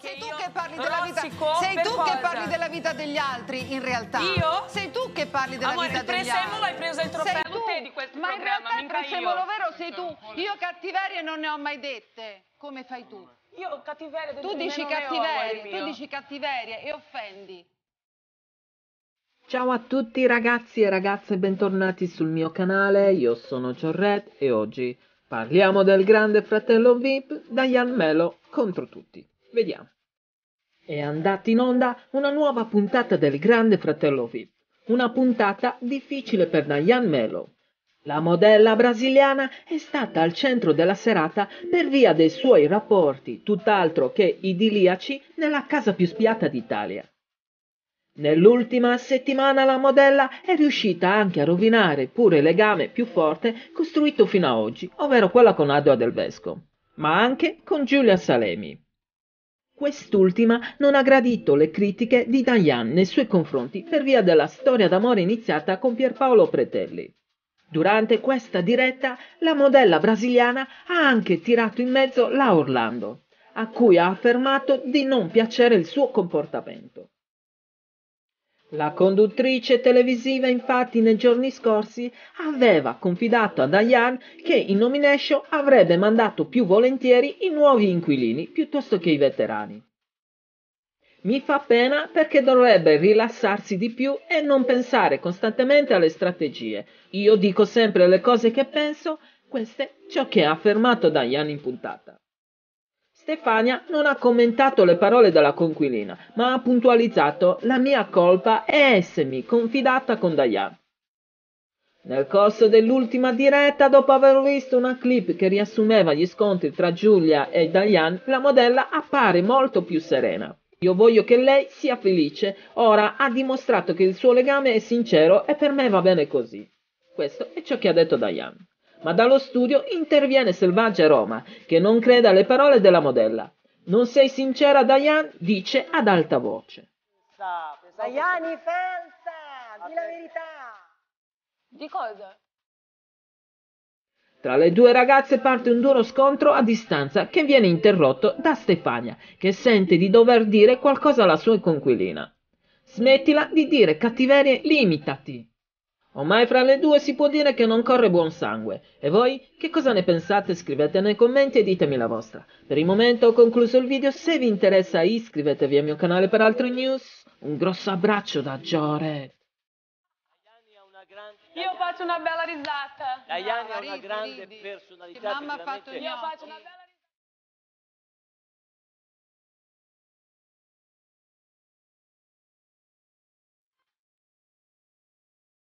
sei tu che parli della vita. Sei tu cosa? che parli della vita degli altri, in realtà. Io? Sei tu che parli della Amore, vita degli altri. Amore, il presemolo hai preso il trofeo sei tu, te di questo ma programma, Ma in realtà il presemolo vero sei tu. Io cattiverie non ne ho mai dette, come fai tu? Io cattiverie Tu dici cattiverie, tu dici cattiverie e offendi. Ciao a tutti ragazzi e ragazze, bentornati sul mio canale, io sono Giorret e oggi parliamo del grande fratello VIP Diane Melo contro tutti. Vediamo. È andata in onda una nuova puntata del Grande Fratello VIP, una puntata difficile per Nayan Melo. La modella brasiliana è stata al centro della serata per via dei suoi rapporti tutt'altro che idiliaci nella casa più spiata d'Italia. Nell'ultima settimana la modella è riuscita anche a rovinare pure il legame più forte costruito fino ad oggi, ovvero quello con Adua del Vesco, ma anche con Giulia Salemi. Quest'ultima non ha gradito le critiche di Diane nei suoi confronti per via della storia d'amore iniziata con Pierpaolo Pretelli. Durante questa diretta la modella brasiliana ha anche tirato in mezzo la Orlando, a cui ha affermato di non piacere il suo comportamento. La conduttrice televisiva infatti nei giorni scorsi aveva confidato a Diane che in nomination avrebbe mandato più volentieri i nuovi inquilini piuttosto che i veterani. Mi fa pena perché dovrebbe rilassarsi di più e non pensare costantemente alle strategie. Io dico sempre le cose che penso, questo è ciò che ha affermato Diane in puntata. Stefania non ha commentato le parole della conquilina, ma ha puntualizzato la mia colpa è essermi confidata con Diane. Nel corso dell'ultima diretta, dopo aver visto una clip che riassumeva gli scontri tra Giulia e Diane, la modella appare molto più serena. Io voglio che lei sia felice, ora ha dimostrato che il suo legame è sincero e per me va bene così. Questo è ciò che ha detto Diane ma dallo studio interviene Selvaggia Roma, che non crede alle parole della modella. Non sei sincera, Diane, dice ad alta voce. Diani Felsa, di la verità. Di cosa? Tra le due ragazze parte un duro scontro a distanza che viene interrotto da Stefania, che sente di dover dire qualcosa alla sua conquilina. Smettila di dire cattiverie, limitati. Ormai oh, fra le due si può dire che non corre buon sangue. E voi che cosa ne pensate? Scrivete nei commenti e ditemi la vostra. Per il momento ho concluso il video, se vi interessa iscrivetevi al mio canale per altre news. Un grosso abbraccio da Giore! Io faccio una bella risata. Daiane ha una grande personalità. Mamma ha fatto io faccio una bella